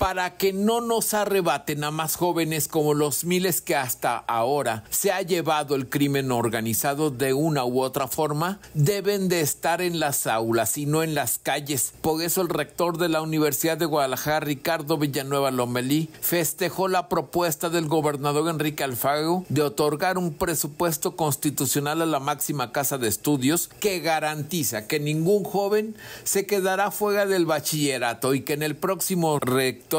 para que no nos arrebaten a más jóvenes como los miles que hasta ahora se ha llevado el crimen organizado de una u otra forma, deben de estar en las aulas y no en las calles. Por eso el rector de la Universidad de Guadalajara, Ricardo Villanueva Lomelí, festejó la propuesta del gobernador Enrique Alfago de otorgar un presupuesto constitucional a la máxima casa de estudios que garantiza que ningún joven se quedará fuera del bachillerato y que en el próximo rector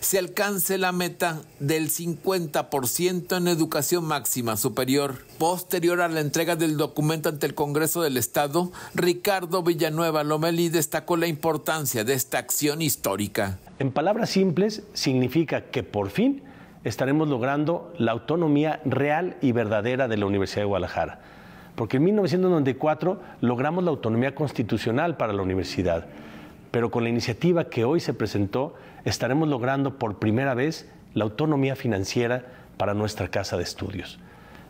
se alcance la meta del 50% en educación máxima superior. Posterior a la entrega del documento ante el Congreso del Estado, Ricardo Villanueva Lomelí destacó la importancia de esta acción histórica. En palabras simples, significa que por fin estaremos logrando la autonomía real y verdadera de la Universidad de Guadalajara. Porque en 1994 logramos la autonomía constitucional para la universidad pero con la iniciativa que hoy se presentó estaremos logrando por primera vez la autonomía financiera para nuestra casa de estudios.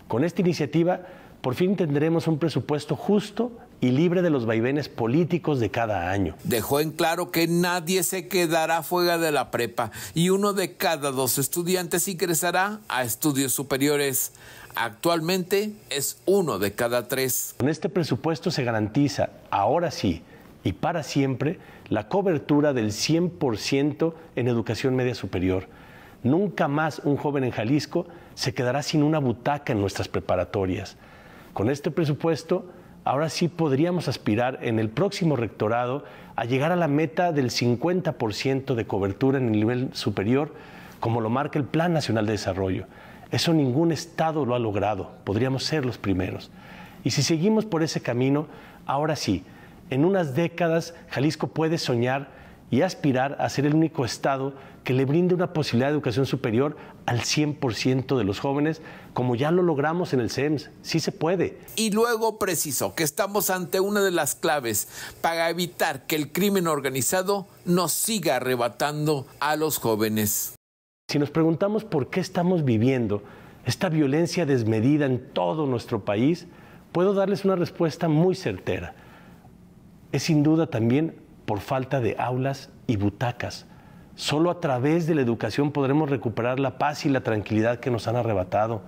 Con esta iniciativa, por fin tendremos un presupuesto justo y libre de los vaivenes políticos de cada año. Dejó en claro que nadie se quedará fuera de la prepa y uno de cada dos estudiantes ingresará a estudios superiores. Actualmente es uno de cada tres. Con este presupuesto se garantiza, ahora sí, y para siempre la cobertura del 100% en educación media superior. Nunca más un joven en Jalisco se quedará sin una butaca en nuestras preparatorias. Con este presupuesto, ahora sí podríamos aspirar en el próximo rectorado a llegar a la meta del 50% de cobertura en el nivel superior, como lo marca el Plan Nacional de Desarrollo. Eso ningún Estado lo ha logrado, podríamos ser los primeros. Y si seguimos por ese camino, ahora sí, en unas décadas Jalisco puede soñar y aspirar a ser el único estado que le brinde una posibilidad de educación superior al 100% de los jóvenes, como ya lo logramos en el CEMS. Sí se puede. Y luego preciso, que estamos ante una de las claves para evitar que el crimen organizado nos siga arrebatando a los jóvenes. Si nos preguntamos por qué estamos viviendo esta violencia desmedida en todo nuestro país, puedo darles una respuesta muy certera es sin duda también por falta de aulas y butacas. Solo a través de la educación podremos recuperar la paz y la tranquilidad que nos han arrebatado.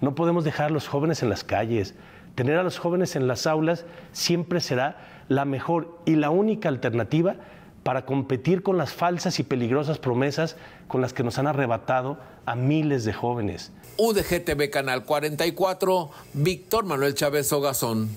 No podemos dejar a los jóvenes en las calles. Tener a los jóvenes en las aulas siempre será la mejor y la única alternativa para competir con las falsas y peligrosas promesas con las que nos han arrebatado a miles de jóvenes. UDGTV Canal 44, Víctor Manuel Chávez Ogazón.